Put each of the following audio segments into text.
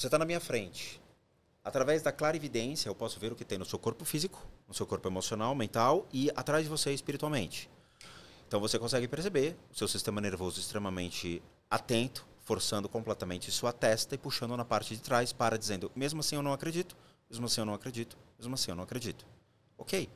Você está na minha frente. Através da clarividência, eu posso ver o que tem no seu corpo físico, no seu corpo emocional, mental e atrás de você espiritualmente. Então você consegue perceber o seu sistema nervoso extremamente atento, forçando completamente sua testa e puxando na parte de trás para dizendo: mesmo assim eu não acredito, mesmo assim eu não acredito, mesmo assim eu não acredito. Ok.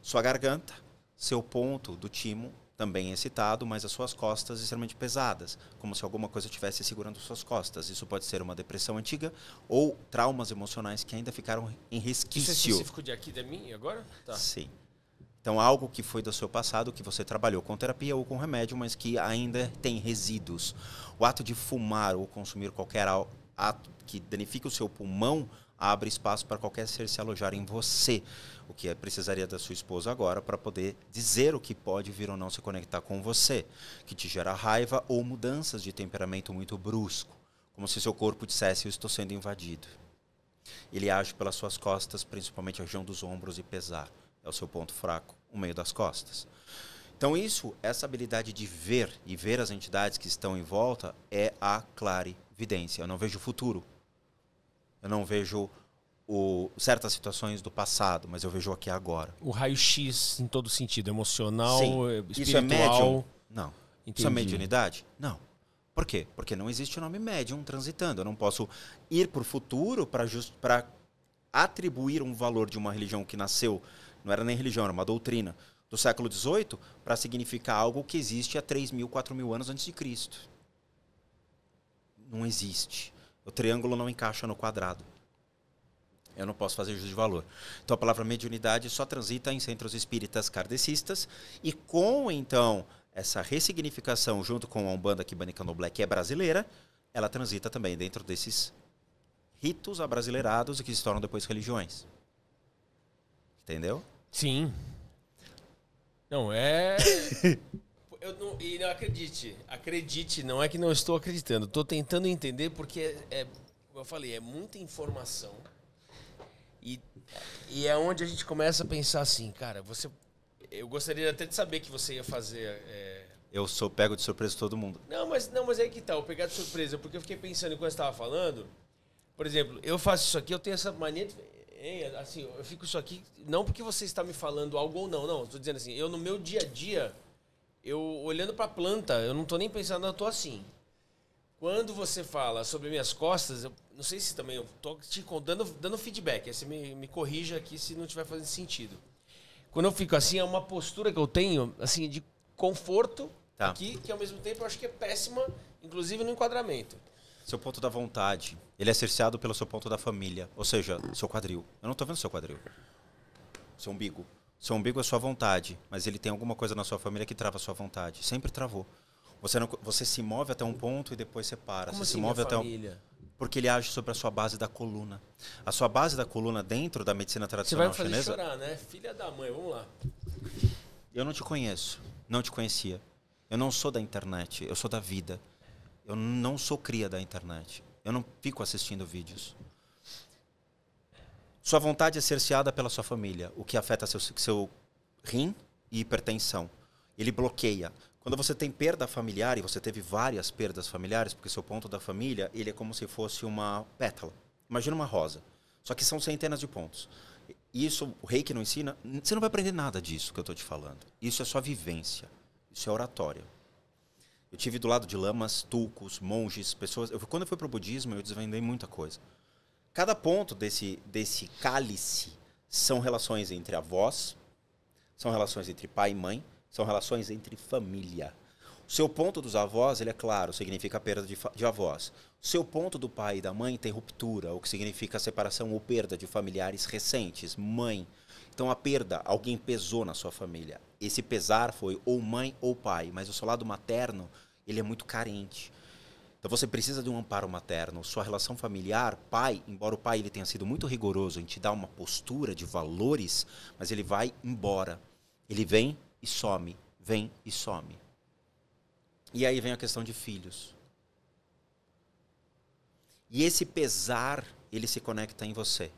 Sua garganta, seu ponto do timo também excitado, é mas as suas costas extremamente pesadas, como se alguma coisa estivesse segurando suas costas. Isso pode ser uma depressão antiga ou traumas emocionais que ainda ficaram em resquício. Isso é específico de aqui de mim agora? Tá. Sim. Então, algo que foi do seu passado, que você trabalhou com terapia ou com remédio, mas que ainda tem resíduos. O ato de fumar ou consumir qualquer ato que danifique o seu pulmão abre espaço para qualquer ser se alojar em você, o que é, precisaria da sua esposa agora para poder dizer o que pode vir ou não se conectar com você, que te gera raiva ou mudanças de temperamento muito brusco, como se seu corpo dissesse: Eu estou sendo invadido. Ele age pelas suas costas, principalmente a região dos ombros e pesar. É o seu ponto fraco, o meio das costas. Então, isso, essa habilidade de ver e ver as entidades que estão em volta é a clarividência. Eu não vejo o futuro, eu não vejo o, certas situações do passado, mas eu vejo aqui agora. O raio-x em todo sentido, emocional, Sim. espiritual. Eh, Isso é médium? Não. Entendi. Isso é mediunidade? Não. Por quê? Porque não existe o nome médium transitando. Eu não posso ir para o futuro para atribuir um valor de uma religião que nasceu, não era nem religião, era uma doutrina, do século XVIII, para significar algo que existe há 3 mil, 4 mil anos antes de Cristo. Não existe. O triângulo não encaixa no quadrado. Eu não posso fazer juízo de valor. Então a palavra mediunidade só transita em centros espíritas kardecistas e com então essa ressignificação junto com a Umbanda Kibana Candomblé, que é brasileira, ela transita também dentro desses ritos abrasileirados e que se tornam depois religiões. Entendeu? Sim. Não é eu não, e não acredite, acredite, não é que não estou acreditando, estou tentando entender porque, é, é, eu falei, é muita informação e, e é onde a gente começa a pensar assim, cara, você, eu gostaria até de saber que você ia fazer... É... Eu sou pego de surpresa todo mundo. Não, mas não, mas é que tá, pegar de surpresa, porque eu fiquei pensando enquanto estava falando, por exemplo, eu faço isso aqui, eu tenho essa mania de, assim, eu fico isso aqui não porque você está me falando algo ou não, não, estou dizendo assim, eu no meu dia a dia eu olhando para a planta, eu não estou nem pensando, eu tô assim. Quando você fala sobre minhas costas, eu não sei se também eu tô te dando, dando feedback, aí você me, me corrija aqui se não estiver fazendo sentido. Quando eu fico assim, é uma postura que eu tenho, assim, de conforto tá. aqui, que ao mesmo tempo eu acho que é péssima, inclusive no enquadramento. Seu ponto da vontade, ele é cerceado pelo seu ponto da família, ou seja, seu quadril. Eu não estou vendo seu quadril. Seu umbigo. Seu umbigo é sua vontade, mas ele tem alguma coisa na sua família que trava a sua vontade. Sempre travou. Você, não, você se move até um ponto e depois você para. Como você assim, se move até família? um, porque ele age sobre a sua base da coluna. A sua base da coluna dentro da medicina tradicional chinesa. Você vai fazer chinesa, chorar, né? Filha da mãe, vamos lá. Eu não te conheço, não te conhecia. Eu não sou da internet, eu sou da vida. Eu não sou cria da internet. Eu não fico assistindo vídeos. Sua vontade é cerceada pela sua família, o que afeta seu, seu rim e hipertensão. Ele bloqueia. Quando você tem perda familiar, e você teve várias perdas familiares, porque seu ponto da família, ele é como se fosse uma pétala. Imagina uma rosa. Só que são centenas de pontos. Isso, o rei que não ensina, você não vai aprender nada disso que eu estou te falando. Isso é só vivência. Isso é oratória. Eu tive do lado de lamas, tulcos, monges, pessoas. Eu, quando eu fui para o budismo, eu desvendei muita coisa. Cada ponto desse, desse cálice são relações entre avós, são relações entre pai e mãe, são relações entre família. O seu ponto dos avós, ele é claro, significa perda de, de avós. O seu ponto do pai e da mãe tem ruptura, o que significa separação ou perda de familiares recentes, mãe. Então a perda, alguém pesou na sua família. Esse pesar foi ou mãe ou pai, mas o seu lado materno, ele é muito carente. Então você precisa de um amparo materno. Sua relação familiar, pai, embora o pai ele tenha sido muito rigoroso em te dar uma postura de valores, mas ele vai embora. Ele vem e some, vem e some. E aí vem a questão de filhos. E esse pesar, ele se conecta em você.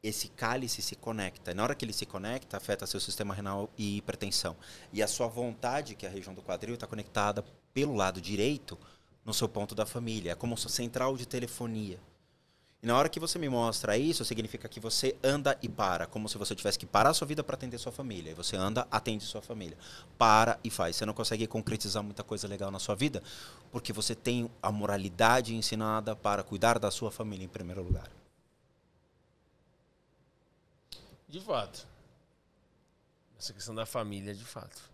Esse cálice se conecta. Na hora que ele se conecta, afeta seu sistema renal e hipertensão. E a sua vontade, que é a região do quadril, está conectada pelo lado direito no seu ponto da família, é como sua central de telefonia. E na hora que você me mostra isso, significa que você anda e para, como se você tivesse que parar sua vida para atender sua família. E você anda, atende sua família, para e faz. Você não consegue concretizar muita coisa legal na sua vida, porque você tem a moralidade ensinada para cuidar da sua família em primeiro lugar. De fato. Essa questão da família, de fato.